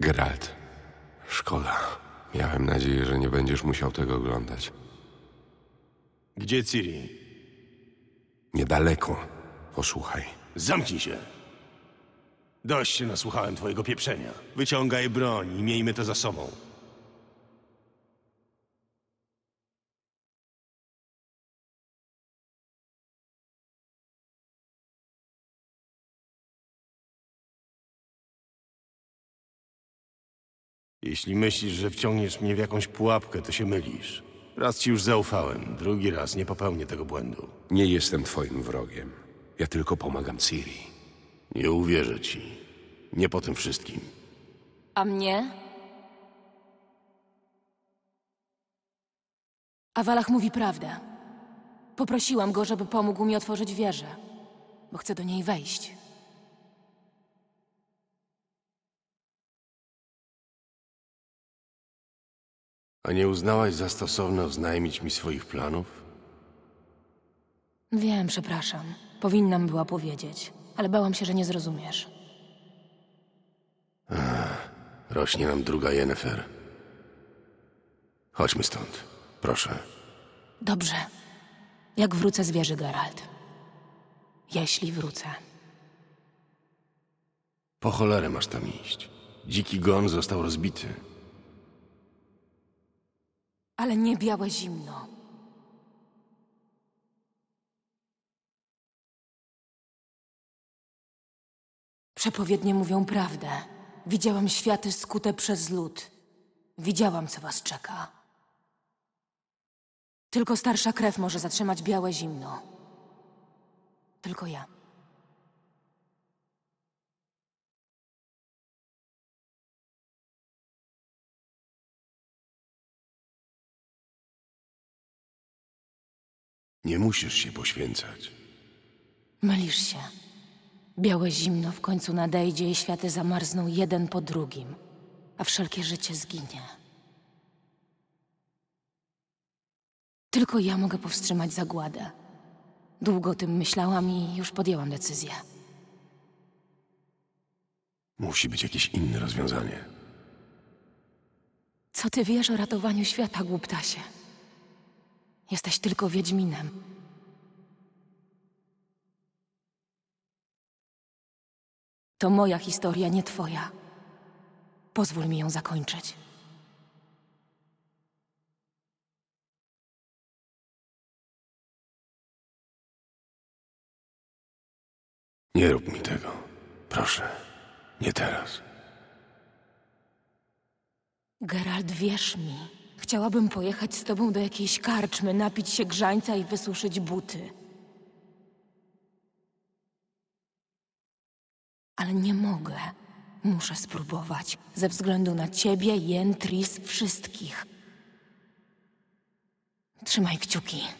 Geralt, szkoda. Miałem nadzieję, że nie będziesz musiał tego oglądać. Gdzie Ciri? Niedaleko. Posłuchaj. Zamknij się. Dość się nasłuchałem twojego pieprzenia. Wyciągaj broń i miejmy to za sobą. Jeśli myślisz, że wciągniesz mnie w jakąś pułapkę, to się mylisz. Raz ci już zaufałem, drugi raz nie popełnię tego błędu. Nie jestem twoim wrogiem. Ja tylko pomagam Ciri. Nie uwierzę ci. Nie po tym wszystkim. A mnie? A mówi prawdę. Poprosiłam go, żeby pomógł mi otworzyć wieżę, bo chcę do niej wejść. A nie uznałaś za stosowne oznajmić mi swoich planów? Wiem, przepraszam. Powinnam była powiedzieć, ale bałam się, że nie zrozumiesz. Ach, rośnie nam druga Jennifer. Chodźmy stąd, proszę. Dobrze. Jak wrócę z wieży, Geralt. Jeśli wrócę. Po cholerę masz tam iść. Dziki gon został rozbity ale nie białe zimno. Przepowiednie mówią prawdę. Widziałam światy skute przez lód. Widziałam, co was czeka. Tylko starsza krew może zatrzymać białe zimno. Tylko ja. Nie musisz się poświęcać. Mylisz się. Białe zimno w końcu nadejdzie i światy zamarzną jeden po drugim, a wszelkie życie zginie. Tylko ja mogę powstrzymać zagładę. Długo o tym myślałam i już podjęłam decyzję. Musi być jakieś inne rozwiązanie. Co ty wiesz o ratowaniu świata, głuptasie? Jesteś tylko Wiedźminem. To moja historia, nie twoja. Pozwól mi ją zakończyć. Nie rób mi tego. Proszę, nie teraz. Gerald, wierz mi. Chciałabym pojechać z tobą do jakiejś karczmy, napić się grzańca i wysuszyć buty. Ale nie mogę. Muszę spróbować. Ze względu na ciebie, Jen, Tris, wszystkich. Trzymaj kciuki.